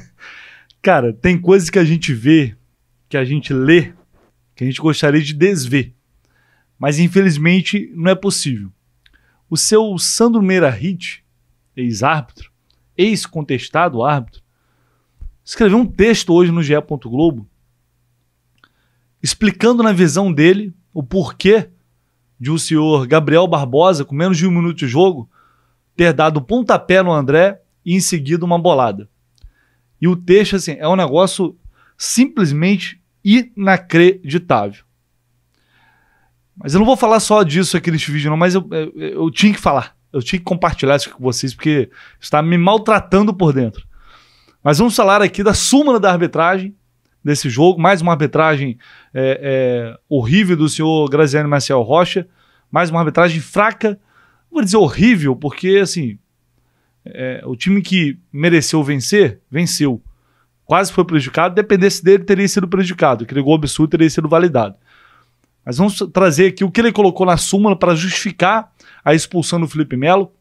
Cara, tem coisas que a gente vê, que a gente lê, que a gente gostaria de desver. Mas infelizmente não é possível. O seu Sandro Meira Hit, ex-árbitro, ex-contestado árbitro, escreveu um texto hoje no GE. Globo explicando na visão dele o porquê de o senhor Gabriel Barbosa, com menos de um minuto de jogo, ter dado pontapé no André e em seguida uma bolada. E o texto, assim, é um negócio simplesmente inacreditável. Mas eu não vou falar só disso aqui neste vídeo, não, mas eu, eu, é, é, eu tinha que falar. Eu tinha que compartilhar isso com vocês, porque está me maltratando por dentro. Mas vamos falar aqui da súmula da arbitragem desse jogo. Mais uma arbitragem é, é, horrível do senhor Graziano Marcel Rocha. Mais uma arbitragem fraca. Vou dizer horrível, porque assim, é, o time que mereceu vencer, venceu. Quase foi prejudicado, dependesse dele, teria sido prejudicado. Aquele gol absurdo teria sido validado. Mas vamos trazer aqui o que ele colocou na súmula para justificar a expulsão do Felipe Melo.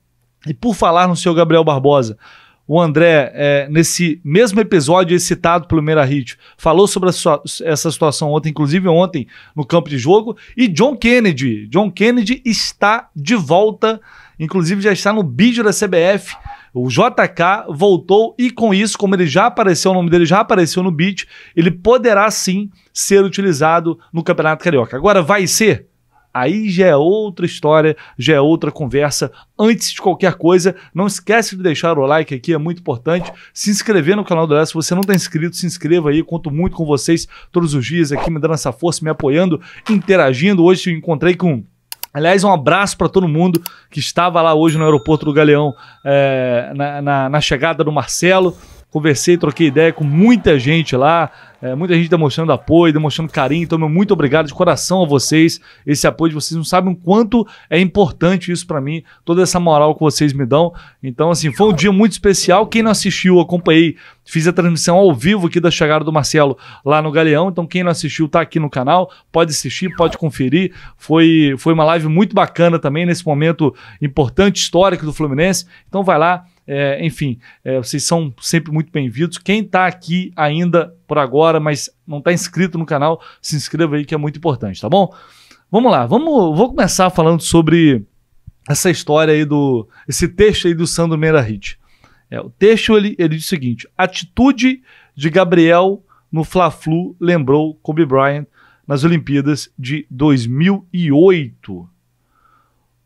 E por falar no seu Gabriel Barbosa, o André, é, nesse mesmo episódio citado pelo Meira Hit, falou sobre sua, essa situação ontem, inclusive ontem, no campo de jogo. E John Kennedy. John Kennedy está de volta, inclusive já está no vídeo da CBF o JK voltou e com isso, como ele já apareceu, o nome dele já apareceu no beat, ele poderá sim ser utilizado no Campeonato Carioca. Agora vai ser? Aí já é outra história, já é outra conversa. Antes de qualquer coisa, não esquece de deixar o like aqui, é muito importante. Se inscrever no canal do Léo, se você não está inscrito, se inscreva aí. Eu conto muito com vocês todos os dias aqui, me dando essa força, me apoiando, interagindo. Hoje eu encontrei com Aliás, um abraço para todo mundo que estava lá hoje no aeroporto do Galeão, é, na, na, na chegada do Marcelo. Conversei, troquei ideia com muita gente lá. É, muita gente demonstrando apoio, demonstrando carinho. Então, meu muito obrigado de coração a vocês. Esse apoio de vocês não sabem o quanto é importante isso para mim, toda essa moral que vocês me dão. Então, assim, foi um dia muito especial. Quem não assistiu, acompanhei, fiz a transmissão ao vivo aqui da chegada do Marcelo lá no Galeão. Então, quem não assistiu, tá aqui no canal, pode assistir, pode conferir. Foi, foi uma live muito bacana também nesse momento importante, histórico do Fluminense. Então, vai lá é, enfim, é, vocês são sempre muito bem-vindos. Quem está aqui ainda por agora, mas não está inscrito no canal, se inscreva aí que é muito importante, tá bom? Vamos lá, vamos, vou começar falando sobre essa história aí do. esse texto aí do Sandro Meirahit. É, o texto ele, ele diz o seguinte: atitude de Gabriel no Fla-Flu lembrou Kobe Bryant nas Olimpíadas de 2008.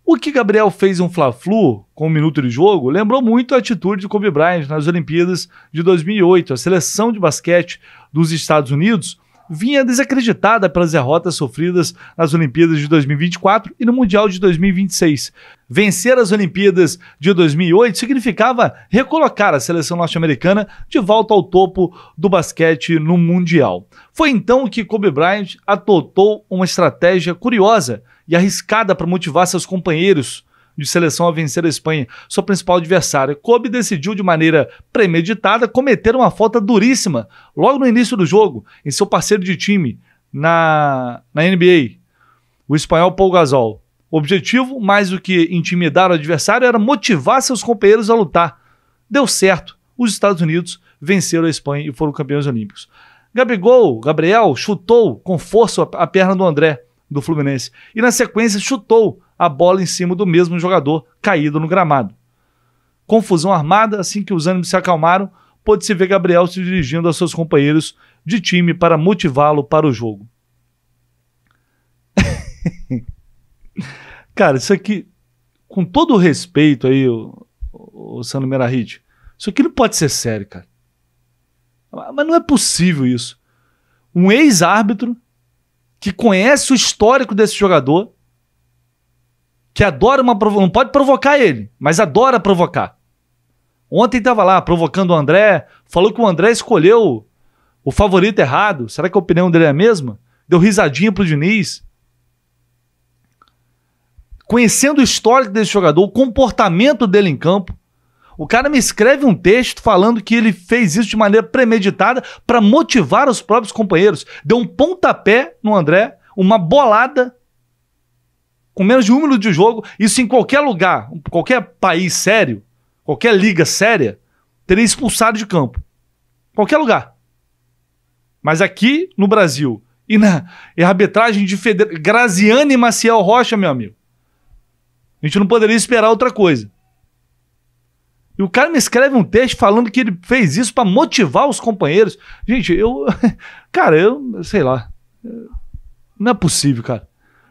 O que Gabriel fez em um Fla-Flu com um minuto de jogo lembrou muito a atitude de Kobe Bryant nas Olimpíadas de 2008. A seleção de basquete dos Estados Unidos vinha desacreditada pelas derrotas sofridas nas Olimpíadas de 2024 e no Mundial de 2026. Vencer as Olimpíadas de 2008 significava recolocar a seleção norte-americana de volta ao topo do basquete no Mundial. Foi então que Kobe Bryant adotou uma estratégia curiosa e arriscada para motivar seus companheiros de seleção a vencer a Espanha, sua principal adversária. Kobe decidiu de maneira premeditada cometer uma falta duríssima logo no início do jogo em seu parceiro de time na, na NBA, o espanhol Paul Gasol. O objetivo, mais do que intimidar o adversário, era motivar seus companheiros a lutar. Deu certo. Os Estados Unidos venceram a Espanha e foram campeões olímpicos. Gabigol, Gabriel, chutou com força a perna do André do Fluminense. E na sequência chutou a bola em cima do mesmo jogador caído no gramado. Confusão armada, assim que os ânimos se acalmaram, pôde-se ver Gabriel se dirigindo aos seus companheiros de time para motivá-lo para o jogo. Cara, isso aqui, com todo o respeito aí, o, o, Sandro Merahit, isso aqui não pode ser sério, cara. Mas não é possível isso. Um ex-árbitro que conhece o histórico desse jogador, que adora uma não pode provocar ele, mas adora provocar. Ontem estava lá provocando o André, falou que o André escolheu o favorito errado. Será que a opinião dele é a mesma? Deu risadinha pro Diniz. Conhecendo o histórico desse jogador, o comportamento dele em campo, o cara me escreve um texto falando que ele fez isso de maneira premeditada para motivar os próprios companheiros. Deu um pontapé no André, uma bolada com menos de um minuto de jogo. Isso em qualquer lugar, qualquer país sério, qualquer liga séria, teria expulsado de campo. Qualquer lugar. Mas aqui no Brasil e na e arbitragem de Feder... Graziane Maciel Rocha, meu amigo. A gente não poderia esperar outra coisa. E o cara me escreve um texto falando que ele fez isso para motivar os companheiros. Gente, eu. Cara, eu. Sei lá. Não é possível, cara.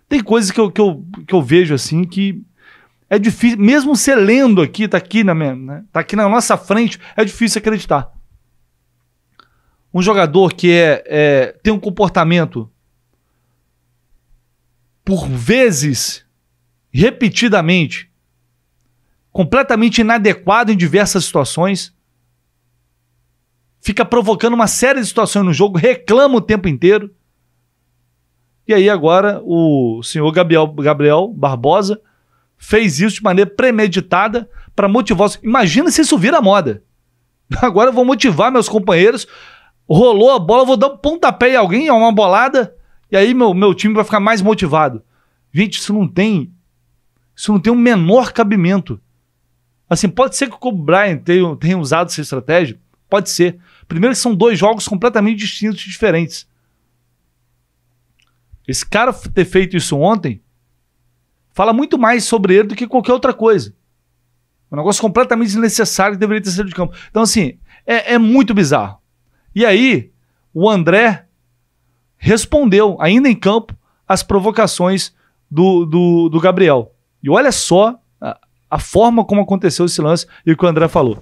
Tem coisas que eu, que eu, que eu vejo assim que. É difícil, mesmo você lendo aqui, tá aqui, na minha, né? tá aqui na nossa frente, é difícil acreditar. Um jogador que é, é tem um comportamento por vezes, repetidamente, completamente inadequado em diversas situações. Fica provocando uma série de situações no jogo, reclama o tempo inteiro. E aí agora o senhor Gabriel, Gabriel Barbosa fez isso de maneira premeditada para motivar. Imagina se isso vira moda. Agora eu vou motivar meus companheiros. Rolou a bola, vou dar um pontapé em alguém, uma bolada, e aí meu, meu time vai ficar mais motivado. Gente, isso não tem. Isso não tem o um menor cabimento. Assim, pode ser que o Kobe Bryant tenha, tenha usado essa estratégia? Pode ser. Primeiro que são dois jogos completamente distintos e diferentes. Esse cara ter feito isso ontem fala muito mais sobre ele do que qualquer outra coisa. É um negócio completamente desnecessário que deveria ter sido de campo. Então, assim, é, é muito bizarro. E aí, o André respondeu, ainda em campo, às provocações do, do, do Gabriel. E olha só a forma como aconteceu esse lance e o que o André falou.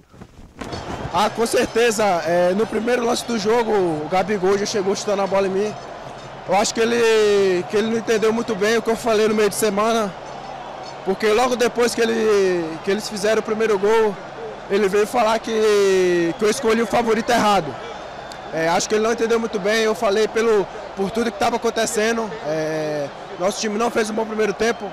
Ah, com certeza. É, no primeiro lance do jogo, o Gabigol já chegou chutando a bola em mim. Eu acho que ele, que ele não entendeu muito bem o que eu falei no meio de semana, porque logo depois que, ele, que eles fizeram o primeiro gol, ele veio falar que, que eu escolhi o favorito errado. É, acho que ele não entendeu muito bem, eu falei pelo, por tudo que estava acontecendo. É, nosso time não fez um bom primeiro tempo,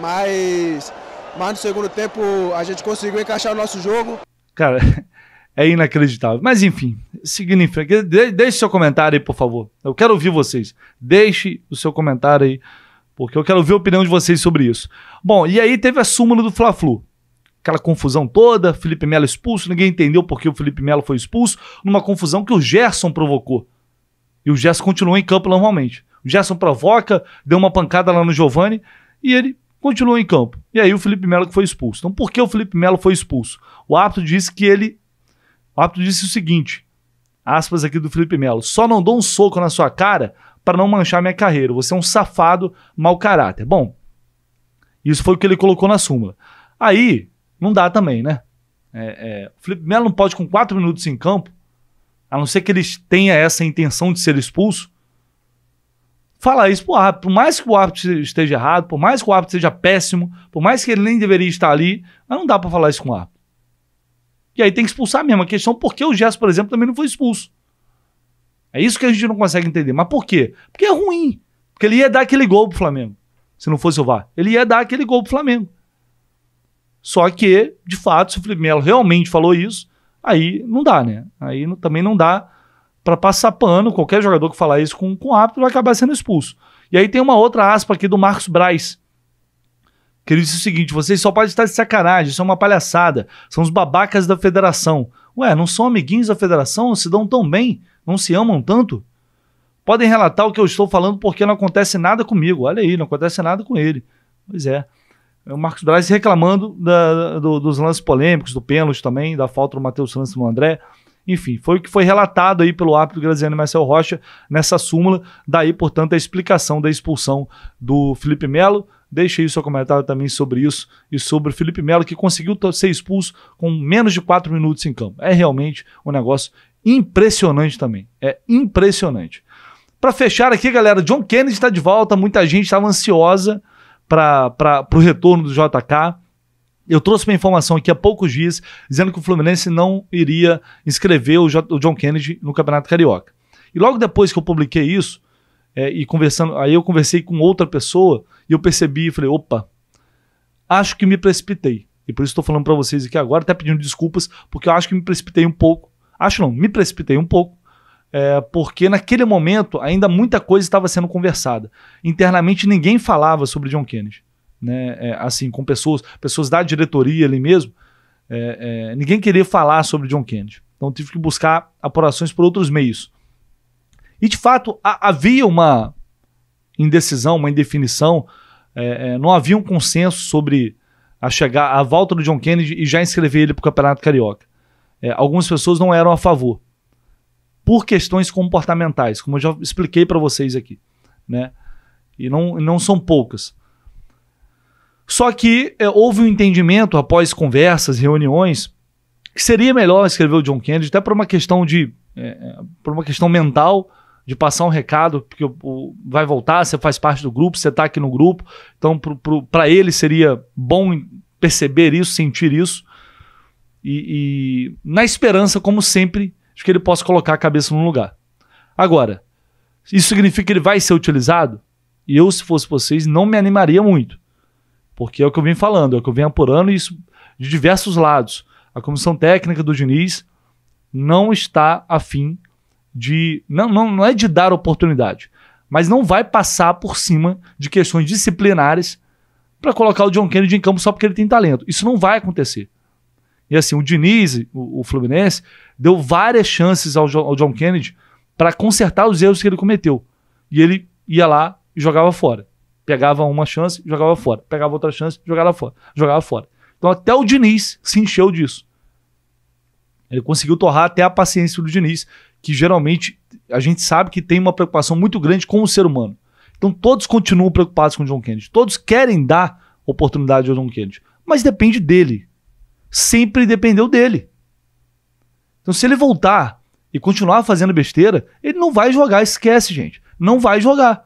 mas mas no segundo tempo a gente conseguiu encaixar o nosso jogo. Cara, é inacreditável. Mas enfim, seguindo em frente, de, deixe seu comentário aí, por favor. Eu quero ouvir vocês. Deixe o seu comentário aí, porque eu quero ouvir a opinião de vocês sobre isso. Bom, e aí teve a súmula do Fla-Flu. Aquela confusão toda, Felipe Melo expulso, ninguém entendeu por que o Felipe Melo foi expulso, numa confusão que o Gerson provocou. E o Gerson continuou em campo normalmente. O Gerson provoca, deu uma pancada lá no Giovani e ele continuou em campo. E aí o Felipe Melo que foi expulso. Então, por que o Felipe Melo foi expulso? O árbitro disse que ele. O árbitro disse o seguinte: aspas aqui do Felipe Melo. Só não dou um soco na sua cara para não manchar minha carreira. Você é um safado, mau caráter. Bom, isso foi o que ele colocou na súmula. Aí, não dá também, né? É, é, o Felipe Melo não pode, com quatro minutos em campo, a não ser que ele tenha essa intenção de ser expulso, falar isso pro árbitro. Por mais que o árbitro esteja errado, por mais que o árbitro seja péssimo, por mais que ele nem deveria estar ali, mas não dá para falar isso com o árbitro. E aí tem que expulsar mesmo. A questão é por que o Gerson, por exemplo, também não foi expulso. É isso que a gente não consegue entender. Mas por quê? Porque é ruim. Porque ele ia dar aquele gol pro Flamengo. Se não fosse o VAR. Ele ia dar aquele gol pro Flamengo. Só que, de fato, se o Felipe Melo realmente falou isso, aí não dá, né? Aí não, também não dá para passar pano. Qualquer jogador que falar isso com, com hábito vai acabar sendo expulso. E aí tem uma outra aspa aqui do Marcos Braz. Que ele disse o seguinte: vocês só podem estar de sacanagem, isso é uma palhaçada. São os babacas da federação. Ué, não são amiguinhos da federação? Se dão tão bem? Não se amam tanto? Podem relatar o que eu estou falando porque não acontece nada comigo. Olha aí, não acontece nada com ele. Pois é. é o Marcos Braz reclamando da, do, dos lances polêmicos, do pênalti também, da falta do Matheus Santos no André. Enfim, foi o que foi relatado aí pelo árbitro Graziano Marcel Rocha nessa súmula. Daí, portanto, a explicação da expulsão do Felipe Melo. Deixe aí o seu comentário também sobre isso e sobre o Felipe Melo, que conseguiu ser expulso com menos de 4 minutos em campo. É realmente um negócio impressionante também. É impressionante. Para fechar aqui, galera, John Kennedy está de volta. Muita gente estava ansiosa para o retorno do JK eu trouxe uma informação aqui há poucos dias dizendo que o Fluminense não iria inscrever o, J o John Kennedy no Campeonato Carioca. E logo depois que eu publiquei isso, é, e conversando, aí eu conversei com outra pessoa e eu percebi e falei, opa, acho que me precipitei. E por isso estou falando para vocês aqui agora, até pedindo desculpas, porque eu acho que me precipitei um pouco. Acho não, me precipitei um pouco. É, porque naquele momento ainda muita coisa estava sendo conversada. Internamente ninguém falava sobre John Kennedy né? É, assim, com pessoas, pessoas da diretoria ali mesmo, é, é, ninguém queria falar sobre John Kennedy. Então tive que buscar apurações por outros meios. E de fato a, havia uma indecisão, uma indefinição, é, é, não havia um consenso sobre a chegar a volta do John Kennedy e já inscrever ele para o Campeonato Carioca. É, algumas pessoas não eram a favor por questões comportamentais, como eu já expliquei para vocês aqui, né? E não, não são poucas. Só que é, houve um entendimento após conversas, reuniões, que seria melhor escrever o John Kennedy, até por uma questão de. É, é por uma questão mental, de passar um recado, porque o, o, vai voltar, você faz parte do grupo, você está aqui no grupo. Então, para ele seria bom perceber isso, sentir isso. E, e, na esperança, como sempre, de que ele possa colocar a cabeça no lugar. Agora, isso significa que ele vai ser utilizado? E eu, se fosse vocês, não me animaria muito. Porque é o que eu venho falando, é o que eu venho apurando isso de diversos lados. A comissão técnica do Diniz não está afim de. Não, não, não é de dar oportunidade, mas não vai passar por cima de questões disciplinares para colocar o John Kennedy em campo só porque ele tem talento. Isso não vai acontecer. E assim, o Diniz, o, o Fluminense, deu várias chances ao, ao John Kennedy para consertar os erros que ele cometeu. E ele ia lá e jogava fora. Pegava uma chance, jogava fora. Pegava outra chance, jogava fora. Jogava fora. Então até o Diniz se encheu disso. Ele conseguiu torrar até a paciência do Diniz, que geralmente a gente sabe que tem uma preocupação muito grande com o ser humano. Então todos continuam preocupados com o John Kennedy. Todos querem dar oportunidade ao John Kennedy. Mas depende dele. Sempre dependeu dele. Então se ele voltar e continuar fazendo besteira, ele não vai jogar, esquece, gente. Não vai jogar.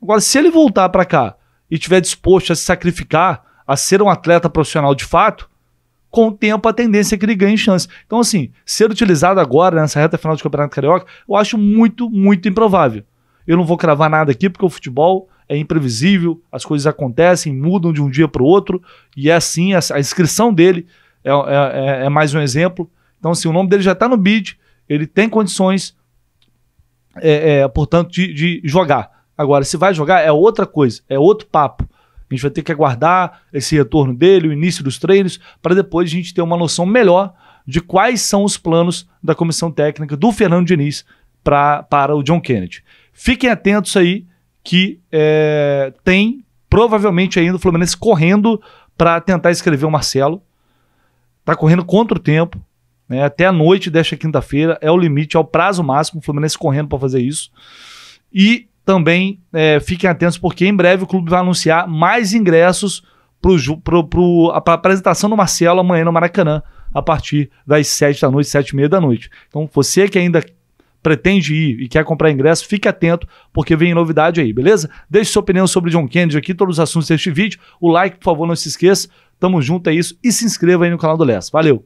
Agora, se ele voltar para cá e estiver disposto a se sacrificar, a ser um atleta profissional de fato, com o tempo a tendência é que ele ganhe chance. Então, assim, ser utilizado agora nessa reta final de Campeonato Carioca, eu acho muito, muito improvável. Eu não vou cravar nada aqui, porque o futebol é imprevisível, as coisas acontecem, mudam de um dia para o outro, e é assim, a inscrição dele é, é, é, é, mais um exemplo. Então, assim, o nome dele já está no bid, ele tem condições, é, é portanto, de, de jogar. Agora, se vai jogar, é outra coisa, é outro papo. A gente vai ter que aguardar esse retorno dele, o início dos treinos, para depois a gente ter uma noção melhor de quais são os planos da comissão técnica do Fernando Diniz pra, para o John Kennedy. Fiquem atentos aí que é, tem provavelmente ainda o Fluminense correndo para tentar escrever o Marcelo. Está correndo contra o tempo. Né? Até a noite desta quinta-feira é o limite, é o prazo máximo. O Fluminense correndo para fazer isso. E também é, fiquem atentos, porque em breve o clube vai anunciar mais ingressos para a apresentação do Marcelo amanhã no Maracanã, a partir das 7 da noite, 7 e meia da noite. Então, você que ainda pretende ir e quer comprar ingresso, fique atento, porque vem novidade aí, beleza? Deixe sua opinião sobre John Kennedy aqui, todos os assuntos deste vídeo. O like, por favor, não se esqueça. Tamo junto, é isso. E se inscreva aí no canal do Les. Valeu!